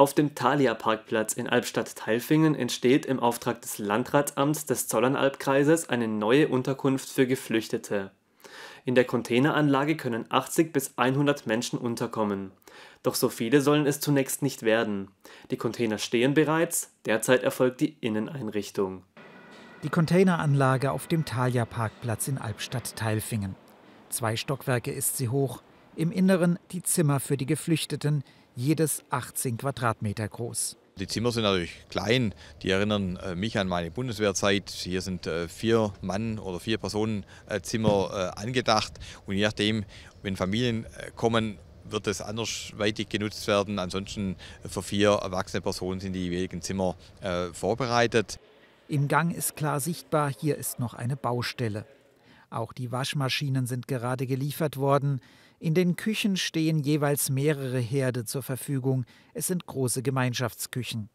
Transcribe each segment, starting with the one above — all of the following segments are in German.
Auf dem Thalia-Parkplatz in albstadt teilfingen entsteht im Auftrag des Landratsamts des Zollernalbkreises eine neue Unterkunft für Geflüchtete. In der Containeranlage können 80 bis 100 Menschen unterkommen. Doch so viele sollen es zunächst nicht werden. Die Container stehen bereits, derzeit erfolgt die Inneneinrichtung. Die Containeranlage auf dem Thalia-Parkplatz in albstadt teilfingen Zwei Stockwerke ist sie hoch, im Inneren die Zimmer für die Geflüchteten, jedes 18 Quadratmeter groß. Die Zimmer sind natürlich klein, die erinnern äh, mich an meine Bundeswehrzeit. Hier sind äh, vier Mann oder vier Personenzimmer äh, angedacht und je nachdem, wenn Familien kommen, wird es andersweitig genutzt werden. Ansonsten für vier erwachsene Personen sind die jeweiligen Zimmer vorbereitet. Im Gang ist klar sichtbar, hier ist noch eine Baustelle. Auch die Waschmaschinen sind gerade geliefert worden. In den Küchen stehen jeweils mehrere Herde zur Verfügung. Es sind große Gemeinschaftsküchen.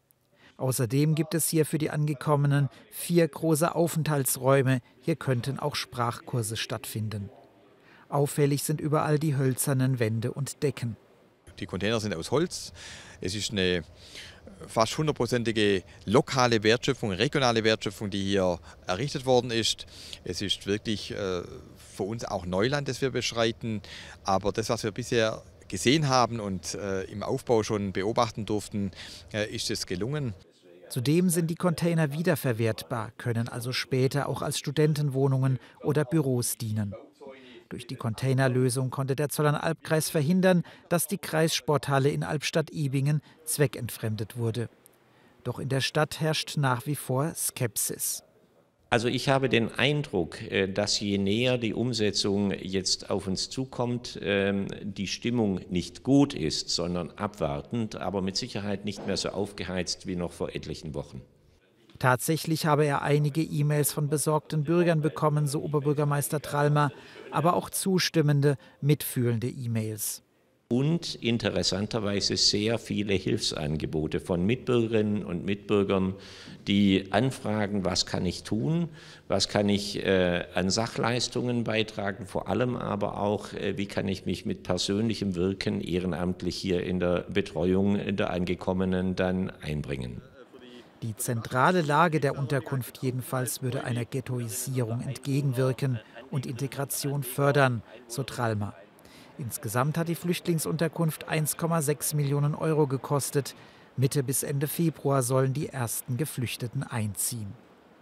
Außerdem gibt es hier für die Angekommenen vier große Aufenthaltsräume. Hier könnten auch Sprachkurse stattfinden. Auffällig sind überall die hölzernen Wände und Decken. Die Container sind aus Holz. Es ist eine fast hundertprozentige lokale Wertschöpfung, regionale Wertschöpfung, die hier errichtet worden ist. Es ist wirklich äh, für uns auch Neuland, das wir beschreiten. Aber das, was wir bisher gesehen haben und äh, im Aufbau schon beobachten durften, äh, ist es gelungen. Zudem sind die Container wiederverwertbar, können also später auch als Studentenwohnungen oder Büros dienen. Durch die Containerlösung konnte der Zollernalbkreis verhindern, dass die Kreissporthalle in Albstadt-Ibingen zweckentfremdet wurde. Doch in der Stadt herrscht nach wie vor Skepsis. Also ich habe den Eindruck, äh, dass je näher die Umsetzung jetzt auf uns zukommt, ähm, die Stimmung nicht gut ist, sondern abwartend, aber mit Sicherheit nicht mehr so aufgeheizt wie noch vor etlichen Wochen. Tatsächlich habe er einige E-Mails von besorgten Bürgern bekommen, so Oberbürgermeister Trallmer, aber auch zustimmende, mitfühlende E-Mails. Und interessanterweise sehr viele Hilfsangebote von Mitbürgerinnen und Mitbürgern, die anfragen, was kann ich tun, was kann ich äh, an Sachleistungen beitragen, vor allem aber auch, äh, wie kann ich mich mit persönlichem Wirken ehrenamtlich hier in der Betreuung der Angekommenen dann einbringen. Die zentrale Lage der Unterkunft jedenfalls würde einer Ghettoisierung entgegenwirken und Integration fördern, so Tralma. Insgesamt hat die Flüchtlingsunterkunft 1,6 Millionen Euro gekostet. Mitte bis Ende Februar sollen die ersten Geflüchteten einziehen.